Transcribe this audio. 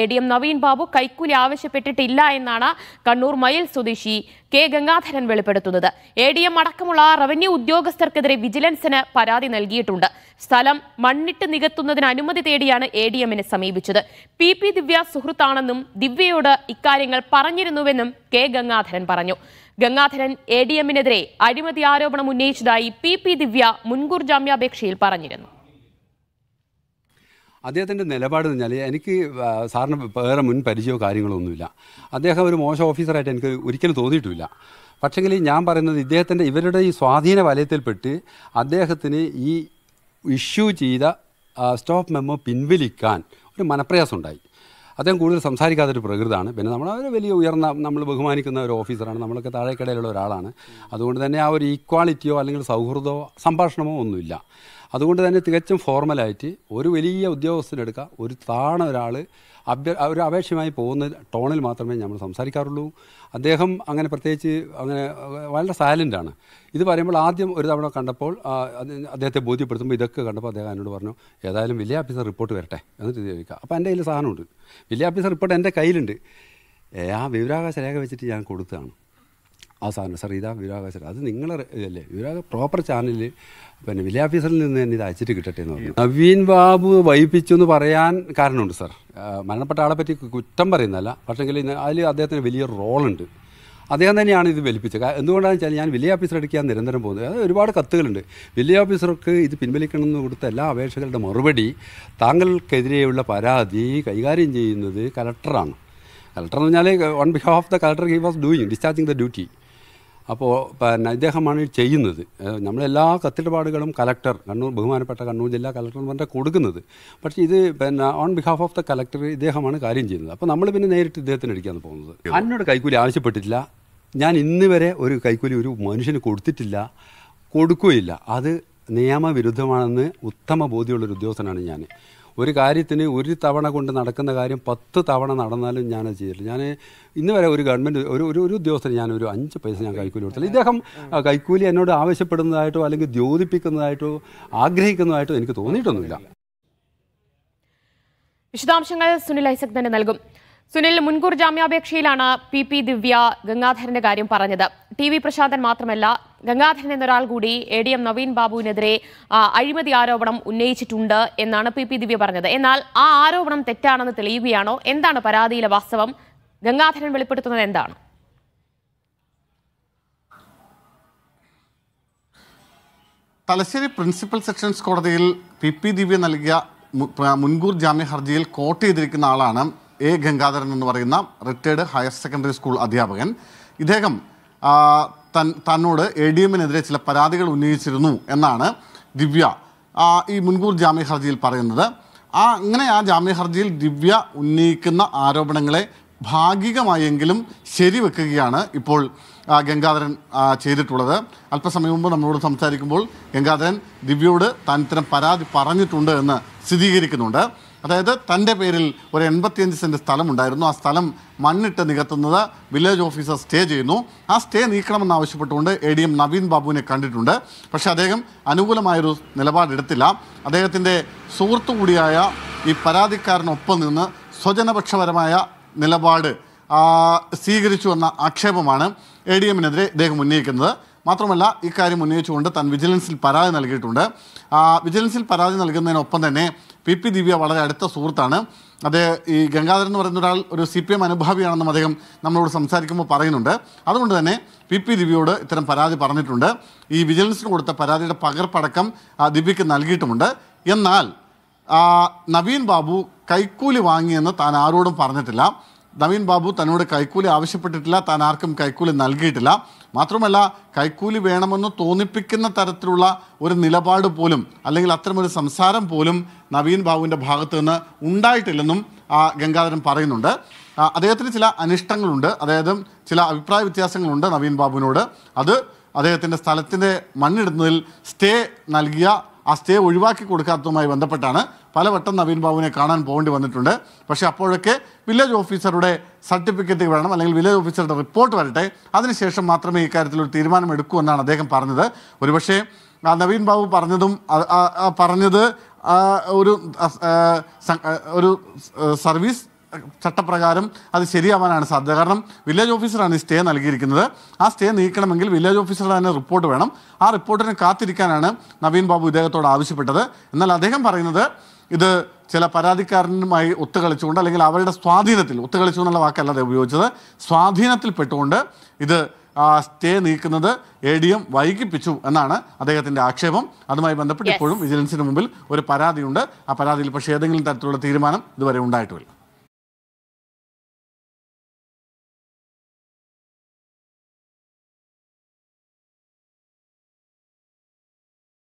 A D M Naveen Babu കൈക്കൂലി ആവശ്യപ്പെട്ടിട്ടില്ല എന്നാണ് കണ്ണൂർ മയിൽ സ്വദേശി കെ ഗംഗാധരൻ വെളിപ്പെടുത്തുന്നത് എ ഡി എം അടക്കമുള്ള റവന്യൂ ഉദ്യോഗസ്ഥർക്കെതിരെ വിജിലൻസിന് പരാതി നൽകിയിട്ടുണ്ട് സ്ഥലം മണ്ണിട്ട് നികത്തുന്നതിന് അനുമതി തേടിയാണ് എ ഡി എമ്മിനെ സമീപിച്ചത് പി പി ദിവ്യ സുഹൃത്താണെന്നും ദിവ്യയോട് ഇക്കാര്യങ്ങൾ പറഞ്ഞിരുന്നുവെന്നും കെ ഗംഗാധരൻ പറഞ്ഞു ഗംഗാധരൻ എ ഡി എമ്മിനെതിരെ അഴിമതി ആരോപണം ഉന്നയിച്ചതായി പി പി ദിവ്യ മുൻകൂർ ജാമ്യാപേക്ഷയിൽ പറഞ്ഞിരുന്നു അദ്ദേഹത്തിൻ്റെ നിലപാട് എന്ന് പറഞ്ഞാൽ എനിക്ക് സാറിന് വേറെ മുൻ പരിചയമോ കാര്യങ്ങളൊന്നുമില്ല അദ്ദേഹം ഒരു മോശം ഓഫീസറായിട്ട് എനിക്ക് ഒരിക്കലും തോന്നിയിട്ടുമില്ല പക്ഷേങ്കിൽ ഞാൻ പറയുന്നത് ഇദ്ദേഹത്തിൻ്റെ ഇവരുടെ ഈ സ്വാധീന വലയത്തിൽപ്പെട്ട് അദ്ദേഹത്തിന് ഈ ഇഷ്യൂ ചെയ്ത സ്റ്റോപ്പ് മെമ്മോ പിൻവലിക്കാൻ ഒരു മനപ്രയാസം ഉണ്ടായി അദ്ദേഹം കൂടുതൽ സംസാരിക്കാത്തൊരു പ്രകൃതമാണ് പിന്നെ നമ്മൾ അവർ വലിയ ഉയർന്ന നമ്മൾ ബഹുമാനിക്കുന്ന ഒരു ഓഫീസറാണ് നമ്മളൊക്കെ താഴേക്കടയിലുള്ള ഒരാളാണ് അതുകൊണ്ട് തന്നെ ആ ഒരു ഈക്വാളിറ്റിയോ അല്ലെങ്കിൽ സൗഹൃദമോ സംഭാഷണമോ ഒന്നുമില്ല അതുകൊണ്ട് തന്നെ തികച്ചും ഫോർമലായിട്ട് ഒരു വലിയ ഉദ്യോഗസ്ഥനെടുക്കുക ഒരു താണ ഒരാൾ അഭ്യ ഒരു അപേക്ഷയുമായി പോകുന്ന ടോണിൽ മാത്രമേ നമ്മൾ സംസാരിക്കാറുള്ളൂ അദ്ദേഹം അങ്ങനെ പ്രത്യേകിച്ച് അങ്ങനെ വളരെ സൈലൻ്റാണ് ഇത് പറയുമ്പോൾ ആദ്യം ഒരു തവണ കണ്ടപ്പോൾ അദ്ദേഹത്തെ ബോധ്യപ്പെടുത്തുമ്പോൾ ഇതൊക്കെ കണ്ടപ്പോൾ അദ്ദേഹം എന്നോട് പറഞ്ഞു ഏതായാലും വലിയ ഓഫീസർ റിപ്പോർട്ട് വരട്ടെ എന്നിട്ട് ചോദിക്കുക അപ്പോൾ എൻ്റെ കയ്യിൽ സാധനമുണ്ട് വലിയ ഓഫീസർ റിപ്പോർട്ട് എൻ്റെ കയ്യിലുണ്ട് ആ വിവരാകാശ രേഖ വെച്ചിട്ട് ഞാൻ കൊടുത്തതാണ് അവസാനം സാർ ഇതാ വിരാഗ അത് നിങ്ങളെ ഇതല്ലേ വിരാഗ പ്രോപ്പർ ചാനലിൽ പിന്നെ വിലയ ഓഫീസറിൽ നിന്ന് തന്നെ ഇത് അയച്ചിട്ട് കിട്ടട്ടെ എന്ന് പറഞ്ഞു നവീൻ ബാബു വൈപ്പിച്ചു എന്ന് പറയാൻ കാരണമുണ്ട് സാർ മരണപ്പെട്ട ആളെ പറ്റി കുറ്റം പറയുന്നതല്ല പക്ഷേങ്കിൽ അതിൽ അദ്ദേഹത്തിന് വലിയ റോളുണ്ട് അദ്ദേഹം തന്നെയാണ് ഇത് വലിപ്പിച്ചത് എന്തുകൊണ്ടാണെന്ന് വെച്ചാൽ ഞാൻ വില്ലേജ് ഓഫീസർ അടിക്കാൻ നിരന്തരം പോകുന്നത് അതായത് ഒരുപാട് കത്തുകളുണ്ട് വില്ലേജ് ഓഫീസർക്ക് ഇത് പിൻവലിക്കണമെന്ന് കൊടുത്ത എല്ലാ അപേക്ഷകളുടെ മറുപടി താങ്കൾക്കെതിരെയുള്ള പരാതി കൈകാര്യം ചെയ്യുന്നത് കലക്ടറാണ് കലക്ടർ എന്ന് പറഞ്ഞാൽ on behalf of the collector he was doing discharging the duty അപ്പോൾ പിന്നെ ഇദ്ദേഹമാണ് ചെയ്യുന്നത് നമ്മളെല്ലാ കത്തിടപാടുകളും കലക്ടർ കണ്ണൂർ ബഹുമാനപ്പെട്ട കണ്ണൂർ ജില്ലാ കലക്ടർ എന്ന് പറഞ്ഞാൽ കൊടുക്കുന്നത് പക്ഷേ ഇത് പിന്നെ on behalf of the collector ഇദ്ദേഹമാണ് കാര്യം ചെയ്യുന്നത് അപ്പോൾ നമ്മൾ പിന്നെ നേരിട്ട് ഇദ്ദേഹത്തിന് അടിക്കാൻ പോകുന്നത് അന്നോട് കൈക്കൂലി ആവശ്യപ്പെട്ടിട്ടില്ല ഞാൻ ഇന്ന് വരെ ഒരു കൈക്കൂലി ഒരു മനുഷ്യന് കൊടുത്തിട്ടില്ല കൊടുക്കുകയില്ല അത് നിയമവിരുദ്ധമാണെന്ന് ഉത്തമ ബോധ്യമുള്ളൊരു ഉദ്യോഗസ്ഥനാണ് ഞാൻ ഒരു കാര്യത്തിന് ഒരു തവണ കൊണ്ട് നടക്കുന്ന കാര്യം പത്ത് തവണ നടന്നാലും ഞാനത് ചെയ്യില്ല ഞാൻ ഇന്ന് വരെ ഒരു ഗവൺമെൻറ് ഒരു ഒരു ഒരു ഉദ്യോഗസ്ഥന് ഞാനൊരു അഞ്ച് പൈസ ഞാൻ കൈക്കൂലി കൊടുത്തില്ല ഇദ്ദേഹം കൈക്കൂലി എന്നോട് ആവശ്യപ്പെടുന്നതായിട്ടോ അല്ലെങ്കിൽ ദ്യോതിപ്പിക്കുന്നതായിട്ടോ ആഗ്രഹിക്കുന്നതായിട്ടോ എനിക്ക് തോന്നിയിട്ടൊന്നുമില്ല വിശദാംശങ്ങൾ സുനിൽ ഐസക് തന്നെ നൽകും സുനിൽ മുൻകൂർ ജാമ്യാപേക്ഷയിലാണ് പി പി ദിവ്യ ഗംഗാധരന്റെ കാര്യം പറഞ്ഞത് ടി വി പ്രശാന്തൻ മാത്രമല്ല ഗംഗാധരൻ എന്നൊരാൾ കൂടി എ ഡി എം നവീൻ ബാബുവിനെതിരെ അഴിമതി ആരോപണം ഉന്നയിച്ചിട്ടുണ്ട് എന്നാണ് പി പി ദിവ്യ പറഞ്ഞത് എന്നാൽ ആ ആരോപണം തെറ്റാണെന്ന് തെളിയുകയാണോ എന്താണ് പരാതിയിലെ വാസ്തവം ഗംഗാധരൻ വെളിപ്പെടുത്തുന്നത് എന്താണ് തലശ്ശേരി പ്രിൻസിപ്പൽ സെഷൻസ് കോടതിയിൽ പി പി ദിവ്യ നൽകിയ മുൻകൂർ ജാമ്യ ഹർജിയിൽ കോട്ട് ചെയ്തിരിക്കുന്ന ആളാണ് എ ഗംഗാധരൻ എന്ന് പറയുന്ന റിട്ടയർഡ് ഹയർ സെക്കൻഡറി സ്കൂൾ അധ്യാപകൻ ഇദ്ദേഹം തൻ തന്നോട് എ ഡി എമ്മിനെതിരെ ചില പരാതികൾ ഉന്നയിച്ചിരുന്നു എന്നാണ് ദിവ്യ ഈ മുൻകൂർ ജാമ്യ ഹർജിയിൽ പറയുന്നത് ആ അങ്ങനെ ആ ജാമ്യ ഹർജിയിൽ ദിവ്യ ഉന്നയിക്കുന്ന ആരോപണങ്ങളെ ഭാഗികമായെങ്കിലും ശരിവെക്കുകയാണ് ഇപ്പോൾ ഗംഗാധരൻ ചെയ്തിട്ടുള്ളത് അല്പസമയം മുമ്പ് നമ്മളോട് സംസാരിക്കുമ്പോൾ ഗംഗാധരൻ ദിവ്യയോട് താൻ ഇത്തരം പരാതി പറഞ്ഞിട്ടുണ്ട് എന്ന് സ്ഥിരീകരിക്കുന്നുണ്ട് അതായത് തൻ്റെ പേരിൽ ഒരു എൺപത്തിയഞ്ച് സെൻറ്റ് സ്ഥലമുണ്ടായിരുന്നു ആ സ്ഥലം മണ്ണിട്ട് നികത്തുന്നത് വില്ലേജ് ഓഫീസർ സ്റ്റേ ചെയ്യുന്നു ആ സ്റ്റേ നീക്കണമെന്ന് ആവശ്യപ്പെട്ടുകൊണ്ട് എ ഡി എം നവീൻ ബാബുവിനെ കണ്ടിട്ടുണ്ട് പക്ഷേ അദ്ദേഹം അനുകൂലമായൊരു നിലപാടെടുത്തില്ല അദ്ദേഹത്തിൻ്റെ സുഹൃത്തു കൂടിയായ ഈ പരാതിക്കാരനൊപ്പം നിന്ന് സ്വജനപക്ഷപരമായ നിലപാട് സ്വീകരിച്ചു എന്ന ആക്ഷേപമാണ് എ ഡി എമ്മിനെതിരെ ഇദ്ദേഹം ഉന്നയിക്കുന്നത് മാത്രമല്ല ഇക്കാര്യം ഉന്നയിച്ചുകൊണ്ട് താൻ വിജിലൻസിൽ പരാതി നൽകിയിട്ടുണ്ട് വിജിലൻസിൽ പരാതി നൽകുന്നതിനൊപ്പം തന്നെ പി പി ദിവ്യ വളരെ അടുത്ത സുഹൃത്താണ് അതേ ഈ ഗംഗാധരൻ എന്ന് പറയുന്ന ഒരാൾ ഒരു സി പി എം അനുഭാവിയാണെന്നും അദ്ദേഹം നമ്മളോട് സംസാരിക്കുമ്പോൾ പറയുന്നുണ്ട് അതുകൊണ്ട് തന്നെ പി പി ദിവ്യയോട് ഇത്തരം പരാതി പറഞ്ഞിട്ടുണ്ട് ഈ വിജിലൻസിന് കൊടുത്ത പരാതിയുടെ പകർപ്പടക്കം ദിവ്യയ്ക്ക് നൽകിയിട്ടുമുണ്ട് എന്നാൽ നവീൻ ബാബു കൈക്കൂലി വാങ്ങിയെന്ന് താൻ ആരോടും പറഞ്ഞിട്ടില്ല നവീൻ ബാബു തന്നോട് കൈക്കൂലി ആവശ്യപ്പെട്ടിട്ടില്ല താൻ ആർക്കും കൈക്കൂലി നൽകിയിട്ടില്ല മാത്രമല്ല കൈക്കൂലി വേണമെന്ന് തോന്നിപ്പിക്കുന്ന തരത്തിലുള്ള ഒരു നിലപാട് പോലും അല്ലെങ്കിൽ അത്തരമൊരു സംസാരം പോലും നവീൻ ബാബുവിൻ്റെ ഭാഗത്ത് നിന്ന് ഉണ്ടായിട്ടില്ലെന്നും ഗംഗാധരൻ പറയുന്നുണ്ട് അദ്ദേഹത്തിന് ചില അനിഷ്ടങ്ങളുണ്ട് അതായത് ചില അഭിപ്രായ വ്യത്യാസങ്ങളുണ്ട് നവീൻ ബാബുവിനോട് അത് അദ്ദേഹത്തിൻ്റെ സ്ഥലത്തിൻ്റെ മണ്ണിടുന്നതിൽ സ്റ്റേ നൽകിയ ആ സ്റ്റേ ഒഴിവാക്കി കൊടുക്കാത്തതുമായി ബന്ധപ്പെട്ടാണ് പലവട്ടം നവീൻ ബാബുവിനെ കാണാൻ പോകേണ്ടി വന്നിട്ടുണ്ട് പക്ഷേ അപ്പോഴൊക്കെ വില്ലേജ് ഓഫീസറുടെ സർട്ടിഫിക്കറ്റ് വേണം അല്ലെങ്കിൽ വില്ലേജ് ഓഫീസറുടെ റിപ്പോർട്ട് വരട്ടെ അതിനുശേഷം മാത്രമേ ഇക്കാര്യത്തിൽ ഒരു തീരുമാനം എടുക്കൂ എന്നാണ് അദ്ദേഹം പറഞ്ഞത് ഒരുപക്ഷേ നവീൻ ബാബു പറഞ്ഞതും പറഞ്ഞത് ഒരു ഒരു സർവീസ് ചട്ടപ്രകാരം അത് ശരിയാവാനാണ് സാധ്യത കാരണം വില്ലേജ് ഓഫീസറാണ് ഈ സ്റ്റേ നൽകിയിരിക്കുന്നത് ആ സ്റ്റേ നീക്കണമെങ്കിൽ വില്ലേജ് ഓഫീസറുടെ തന്നെ റിപ്പോർട്ട് വേണം ആ റിപ്പോർട്ടിനെ കാത്തിരിക്കാനാണ് നവീൻ ബാബു ഇദ്ദേഹത്തോട് ആവശ്യപ്പെട്ടത് എന്നാൽ അദ്ദേഹം പറയുന്നത് ഇത് ചില പരാതിക്കാരനുമായി ഒത്തുകളിച്ചുകൊണ്ട് അല്ലെങ്കിൽ അവരുടെ സ്വാധീനത്തിൽ ഒത്തുകളിച്ചു എന്നുള്ള വാക്കല്ലാതെ ഉപയോഗിച്ചത് സ്വാധീനത്തിൽപ്പെട്ടുകൊണ്ട് ഇത് സ്റ്റേ നീക്കുന്നത് എ ഡി എം വൈകിപ്പിച്ചു എന്നാണ് അദ്ദേഹത്തിന്റെ ആക്ഷേപം അതുമായി ബന്ധപ്പെട്ട് ഇപ്പോഴും വിജിലൻസിന് മുമ്പിൽ ഒരു പരാതിയുണ്ട് ആ പരാതിയിൽ പക്ഷേ ഏതെങ്കിലും തരത്തിലുള്ള തീരുമാനം ഇതുവരെ ഉണ്ടായിട്ടുമില്ല